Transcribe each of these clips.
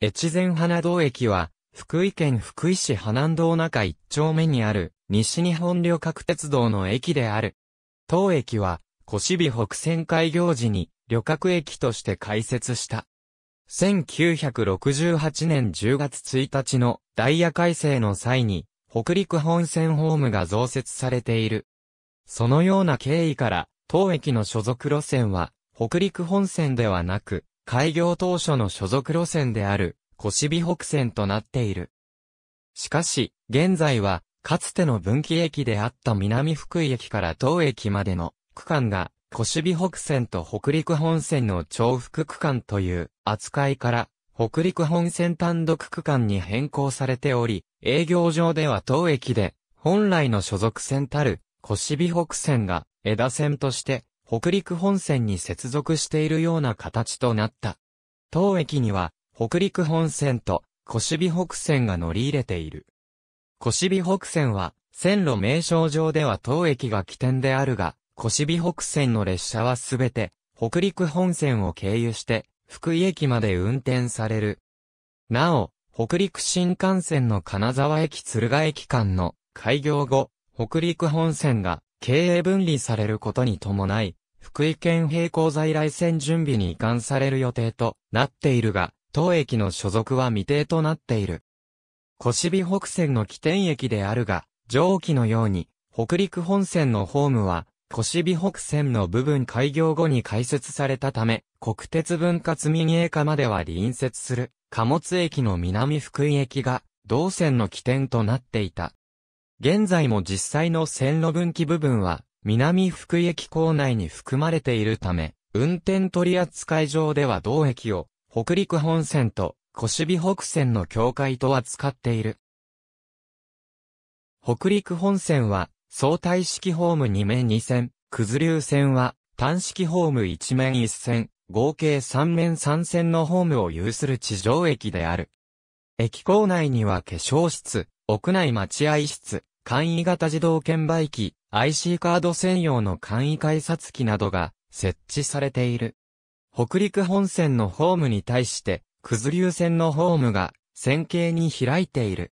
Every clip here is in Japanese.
越前花道駅は、福井県福井市花南道中一丁目にある、西日本旅客鉄道の駅である。当駅は、越日北線開業時に、旅客駅として開設した。1968年10月1日のダイヤ改正の際に、北陸本線ホームが増設されている。そのような経緯から、当駅の所属路線は、北陸本線ではなく、開業当初の所属路線である、小美北線となっている。しかし、現在は、かつての分岐駅であった南福井駅から東駅までの区間が、小美北線と北陸本線の重複区間という扱いから、北陸本線単独区間に変更されており、営業上では当駅で、本来の所属線たる、小美北線が枝線として北陸本線に接続しているような形となった。当駅には、北陸本線と、小美北線が乗り入れている。小美北線は、線路名称上では当駅が起点であるが、小美北線の列車はすべて、北陸本線を経由して、福井駅まで運転される。なお、北陸新幹線の金沢駅敦賀駅間の開業後、北陸本線が経営分離されることに伴い、福井県並行在来線準備に移管される予定となっているが、当駅の所属は未定となっている。小美北線の起点駅であるが、上記のように、北陸本線のホームは、小美北線の部分開業後に開設されたため、国鉄分割民営化までは隣接する、貨物駅の南福井駅が、同線の起点となっていた。現在も実際の線路分岐部分は、南福井駅構内に含まれているため、運転取扱い上では同駅を、北陸本線と、小美北線の境界と扱っている。北陸本線は、相対式ホーム2面2線、九頭流線は、単式ホーム1面1線、合計3面3線のホームを有する地上駅である。駅構内には化粧室、屋内待合室、簡易型自動券売機、IC カード専用の簡易改札機などが設置されている。北陸本線のホームに対して、九頭竜線のホームが線形に開いている。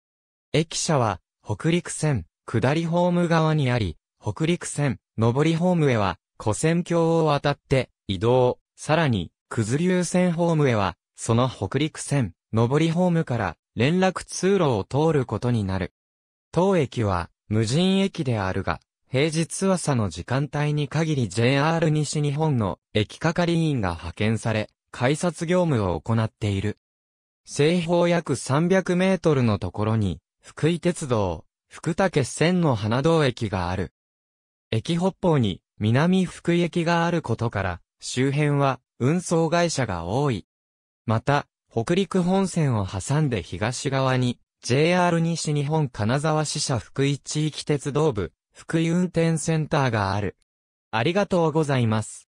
駅舎は北陸線下りホーム側にあり、北陸線上りホームへは古線橋を渡って移動、さらに九頭竜線ホームへはその北陸線上りホームから連絡通路を通ることになる。当駅は無人駅であるが、平日朝の時間帯に限り JR 西日本の駅係員が派遣され、改札業務を行っている。西方約300メートルのところに、福井鉄道、福武線の花道駅がある。駅北方に南福井駅があることから、周辺は運送会社が多い。また、北陸本線を挟んで東側に、JR 西日本金沢支社福井地域鉄道部、福井運転センターがある。ありがとうございます。